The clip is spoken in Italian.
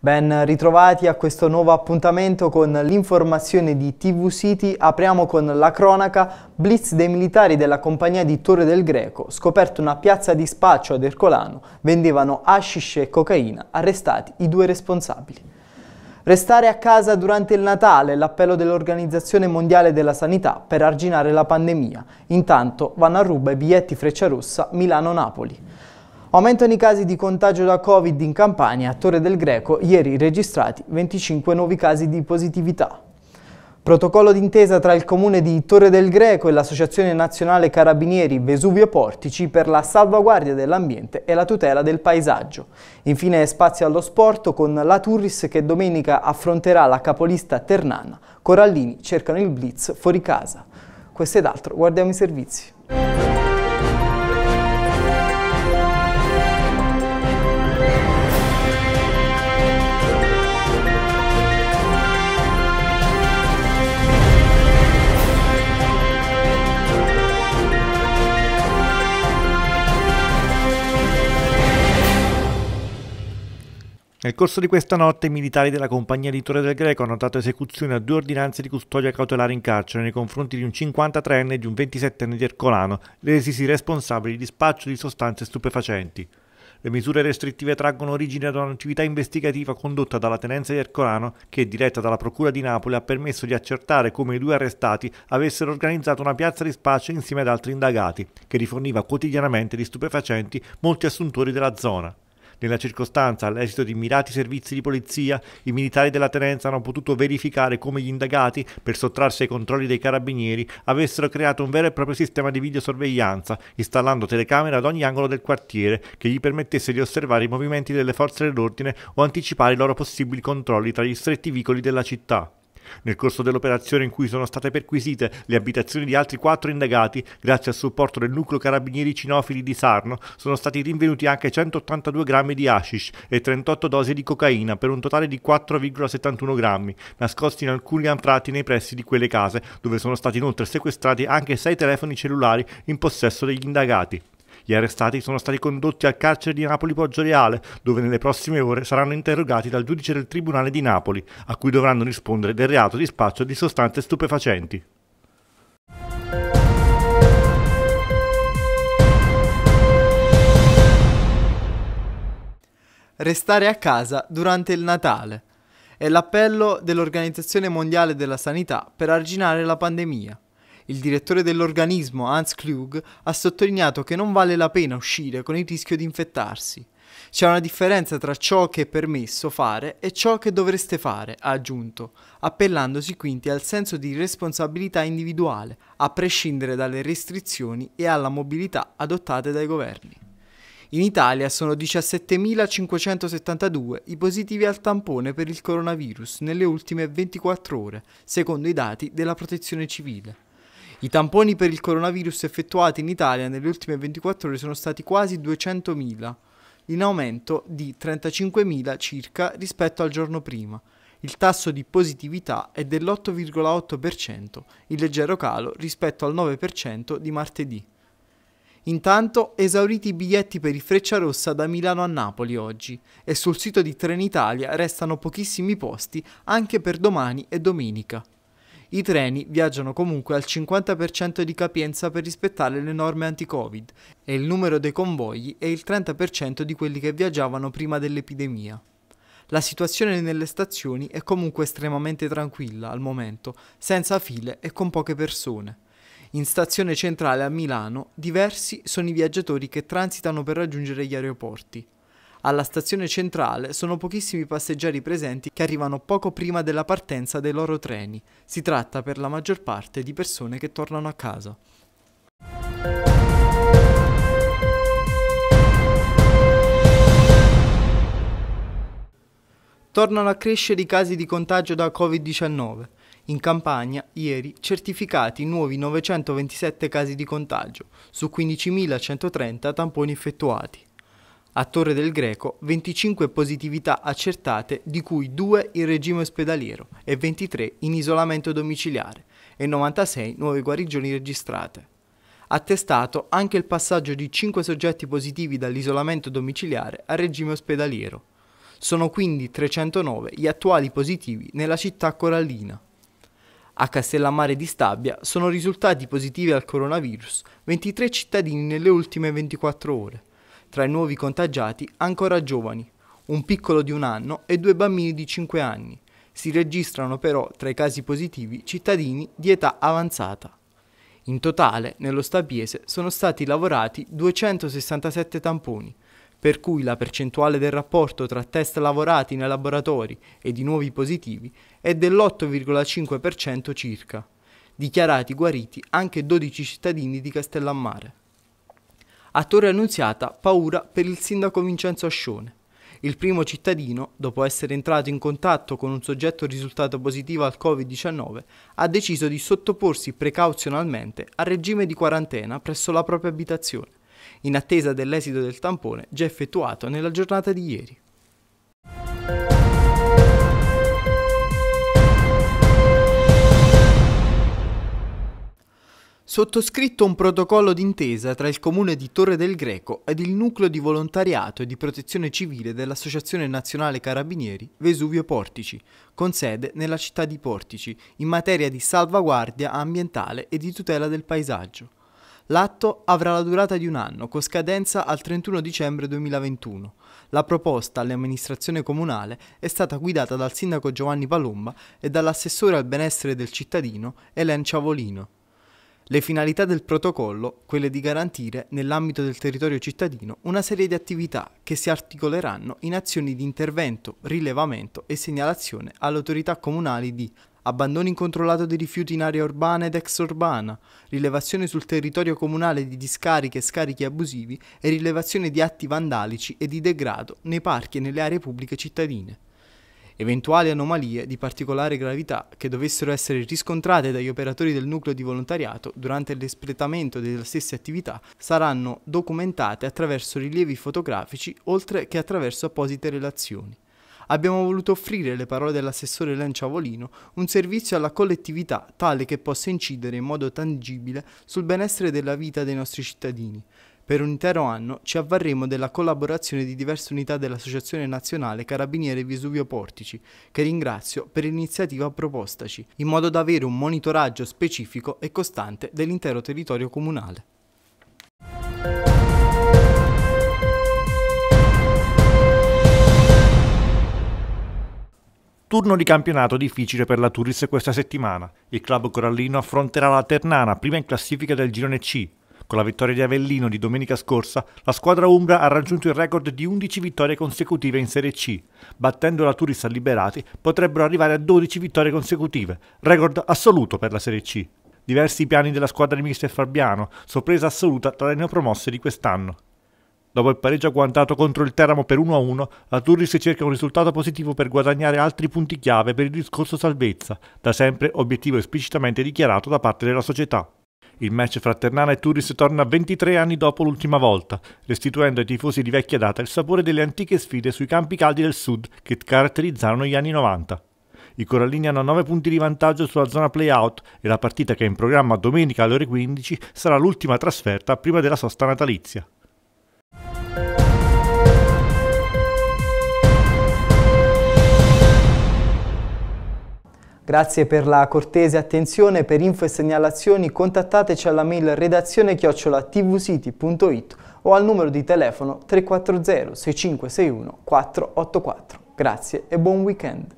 Ben ritrovati a questo nuovo appuntamento con l'informazione di TV City. Apriamo con la cronaca Blitz dei militari della compagnia di Torre del Greco, scoperto una piazza di spaccio ad Ercolano, vendevano hashish e cocaina, arrestati i due responsabili. Restare a casa durante il Natale, l'appello dell'Organizzazione Mondiale della Sanità per arginare la pandemia. Intanto vanno a ruba i biglietti Freccia Rossa Milano-Napoli. Aumentano i casi di contagio da Covid in Campania, a Torre del Greco, ieri registrati 25 nuovi casi di positività. Protocollo d'intesa tra il comune di Torre del Greco e l'Associazione Nazionale Carabinieri Vesuvio Portici per la salvaguardia dell'ambiente e la tutela del paesaggio. Infine spazio allo sport con la Turris che domenica affronterà la capolista Ternana. Corallini cercano il blitz fuori casa. Questo ed altro, guardiamo i servizi. Nel corso di questa notte i militari della compagnia di Torre del Greco hanno dato esecuzione a due ordinanze di custodia cautelare in carcere nei confronti di un 53enne e di un 27enne di Ercolano, resisi responsabili di spaccio di sostanze stupefacenti. Le misure restrittive traggono origine da un'attività investigativa condotta dalla tenenza di Ercolano che, diretta dalla Procura di Napoli, ha permesso di accertare come i due arrestati avessero organizzato una piazza di spaccio insieme ad altri indagati, che riforniva quotidianamente di stupefacenti molti assuntori della zona. Nella circostanza, all'esito di mirati servizi di polizia, i militari della tenenza hanno potuto verificare come gli indagati, per sottrarsi ai controlli dei carabinieri, avessero creato un vero e proprio sistema di videosorveglianza, installando telecamere ad ogni angolo del quartiere che gli permettesse di osservare i movimenti delle forze dell'ordine o anticipare i loro possibili controlli tra gli stretti vicoli della città. Nel corso dell'operazione in cui sono state perquisite le abitazioni di altri quattro indagati, grazie al supporto del nucleo carabinieri cinofili di Sarno, sono stati rinvenuti anche 182 grammi di hashish e 38 dosi di cocaina per un totale di 4,71 grammi, nascosti in alcuni anfratti nei pressi di quelle case, dove sono stati inoltre sequestrati anche sei telefoni cellulari in possesso degli indagati. Gli arrestati sono stati condotti al carcere di Napoli Poggioreale, dove nelle prossime ore saranno interrogati dal giudice del Tribunale di Napoli, a cui dovranno rispondere del reato di spaccio di sostanze stupefacenti. Restare a casa durante il Natale. È l'appello dell'Organizzazione Mondiale della Sanità per arginare la pandemia. Il direttore dell'organismo, Hans Klug, ha sottolineato che non vale la pena uscire con il rischio di infettarsi. C'è una differenza tra ciò che è permesso fare e ciò che dovreste fare, ha aggiunto, appellandosi quindi al senso di responsabilità individuale, a prescindere dalle restrizioni e alla mobilità adottate dai governi. In Italia sono 17.572 i positivi al tampone per il coronavirus nelle ultime 24 ore, secondo i dati della Protezione Civile. I tamponi per il coronavirus effettuati in Italia nelle ultime 24 ore sono stati quasi 200.000, in aumento di 35.000 circa rispetto al giorno prima. Il tasso di positività è dell'8,8%, in leggero calo rispetto al 9% di martedì. Intanto esauriti i biglietti per i Frecciarossa da Milano a Napoli oggi e sul sito di Trenitalia restano pochissimi posti anche per domani e domenica. I treni viaggiano comunque al 50% di capienza per rispettare le norme anti-Covid e il numero dei convogli è il 30% di quelli che viaggiavano prima dell'epidemia. La situazione nelle stazioni è comunque estremamente tranquilla al momento, senza file e con poche persone. In stazione centrale a Milano diversi sono i viaggiatori che transitano per raggiungere gli aeroporti. Alla stazione centrale sono pochissimi passeggeri presenti che arrivano poco prima della partenza dei loro treni. Si tratta per la maggior parte di persone che tornano a casa. Tornano a crescere i casi di contagio da Covid-19. In Campania, ieri, certificati nuovi 927 casi di contagio, su 15.130 tamponi effettuati. A Torre del Greco 25 positività accertate, di cui 2 in regime ospedaliero e 23 in isolamento domiciliare e 96 nuove guarigioni registrate. Attestato anche il passaggio di 5 soggetti positivi dall'isolamento domiciliare al regime ospedaliero. Sono quindi 309 gli attuali positivi nella città corallina. A Castellammare di Stabia sono risultati positivi al coronavirus 23 cittadini nelle ultime 24 ore tra i nuovi contagiati ancora giovani, un piccolo di un anno e due bambini di 5 anni. Si registrano però tra i casi positivi cittadini di età avanzata. In totale, nello Stabiese sono stati lavorati 267 tamponi, per cui la percentuale del rapporto tra test lavorati nei laboratori e di nuovi positivi è dell'8,5% circa. Dichiarati guariti anche 12 cittadini di Castellammare. A Torre Annunziata paura per il sindaco Vincenzo Ascione. Il primo cittadino, dopo essere entrato in contatto con un soggetto risultato positivo al Covid-19, ha deciso di sottoporsi precauzionalmente al regime di quarantena presso la propria abitazione, in attesa dell'esito del tampone già effettuato nella giornata di ieri. sottoscritto un protocollo d'intesa tra il comune di Torre del Greco ed il nucleo di volontariato e di protezione civile dell'Associazione Nazionale Carabinieri Vesuvio Portici, con sede nella città di Portici, in materia di salvaguardia ambientale e di tutela del paesaggio. L'atto avrà la durata di un anno, con scadenza al 31 dicembre 2021. La proposta all'amministrazione comunale è stata guidata dal sindaco Giovanni Palomba e dall'assessore al benessere del cittadino Elen Ciavolino. Le finalità del protocollo, quelle di garantire, nell'ambito del territorio cittadino, una serie di attività che si articoleranno in azioni di intervento, rilevamento e segnalazione alle autorità comunali di abbandono incontrollato di rifiuti in area urbana ed extraurbana, rilevazione sul territorio comunale di discariche e scarichi abusivi e rilevazione di atti vandalici e di degrado nei parchi e nelle aree pubbliche cittadine. Eventuali anomalie di particolare gravità che dovessero essere riscontrate dagli operatori del nucleo di volontariato durante l'espletamento delle stesse attività saranno documentate attraverso rilievi fotografici oltre che attraverso apposite relazioni abbiamo voluto offrire, le parole dell'assessore Lanciavolino, un servizio alla collettività tale che possa incidere in modo tangibile sul benessere della vita dei nostri cittadini, per un intero anno ci avvarremo della collaborazione di diverse unità dell'Associazione Nazionale Carabinieri Vesuvio Portici, che ringrazio per l'iniziativa propostaci, in modo da avere un monitoraggio specifico e costante dell'intero territorio comunale. Turno di campionato difficile per la Turis questa settimana. Il club corallino affronterà la Ternana, prima in classifica del girone C, con la vittoria di Avellino di domenica scorsa, la squadra Umbra ha raggiunto il record di 11 vittorie consecutive in Serie C. Battendo la Turis a Liberati, potrebbero arrivare a 12 vittorie consecutive, record assoluto per la Serie C. Diversi piani della squadra di mister Fabiano, sorpresa assoluta tra le neopromosse di quest'anno. Dopo il pareggio agguantato contro il Teramo per 1-1, la Turris cerca un risultato positivo per guadagnare altri punti chiave per il discorso salvezza, da sempre obiettivo esplicitamente dichiarato da parte della società. Il match fra Ternana e Turis torna 23 anni dopo l'ultima volta, restituendo ai tifosi di vecchia data il sapore delle antiche sfide sui campi caldi del sud che caratterizzarono gli anni 90. I Corallini hanno 9 punti di vantaggio sulla zona play-out e la partita che è in programma domenica alle ore 15 sarà l'ultima trasferta prima della sosta natalizia. Grazie per la cortese attenzione, per info e segnalazioni contattateci alla mail redazione chiocciola tvsiti.it o al numero di telefono 340 6561 484. Grazie e buon weekend!